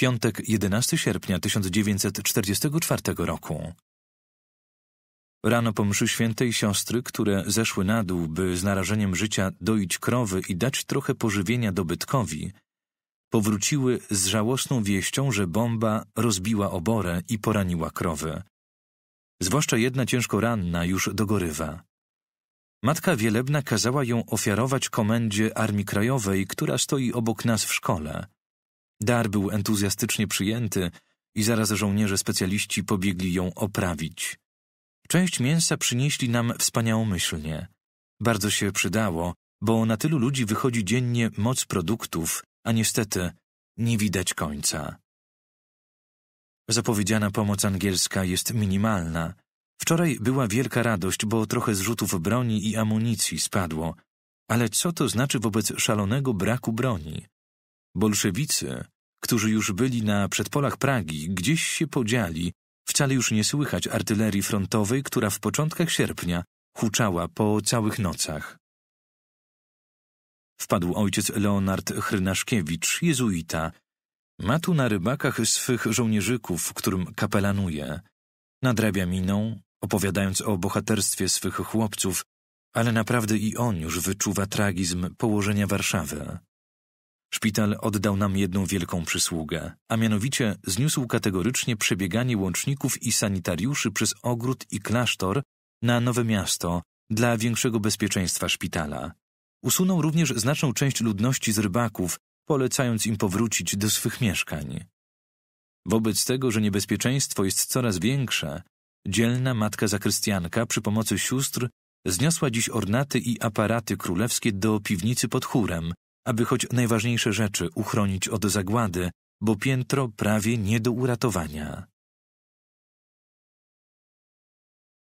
Piątek 11 sierpnia 1944 roku. Rano po mszy świętej siostry, które zeszły na dół, by z narażeniem życia doić krowy i dać trochę pożywienia dobytkowi, powróciły z żałosną wieścią, że bomba rozbiła oborę i poraniła krowy. Zwłaszcza jedna ciężko ranna już dogorywa. Matka Wielebna kazała ją ofiarować komendzie Armii Krajowej, która stoi obok nas w szkole – Dar był entuzjastycznie przyjęty i zaraz żołnierze specjaliści pobiegli ją oprawić. Część mięsa przynieśli nam wspaniałomyślnie. Bardzo się przydało, bo na tylu ludzi wychodzi dziennie moc produktów, a niestety nie widać końca. Zapowiedziana pomoc angielska jest minimalna. Wczoraj była wielka radość, bo trochę zrzutów broni i amunicji spadło. Ale co to znaczy wobec szalonego braku broni? Bolszewicy, którzy już byli na przedpolach Pragi, gdzieś się podzieli, wcale już nie słychać artylerii frontowej, która w początkach sierpnia huczała po całych nocach. Wpadł ojciec Leonard Hrynaszkiewicz, jezuita. Ma tu na rybakach swych żołnierzyków, którym kapelanuje. Nadrabia miną, opowiadając o bohaterstwie swych chłopców, ale naprawdę i on już wyczuwa tragizm położenia Warszawy. Szpital oddał nam jedną wielką przysługę, a mianowicie zniósł kategorycznie przebieganie łączników i sanitariuszy przez ogród i klasztor na Nowe Miasto dla większego bezpieczeństwa szpitala. Usunął również znaczną część ludności z rybaków, polecając im powrócić do swych mieszkań. Wobec tego, że niebezpieczeństwo jest coraz większe, dzielna matka zakrystianka przy pomocy sióstr zniosła dziś ornaty i aparaty królewskie do piwnicy pod chórem, aby choć najważniejsze rzeczy uchronić od zagłady, bo piętro prawie nie do uratowania.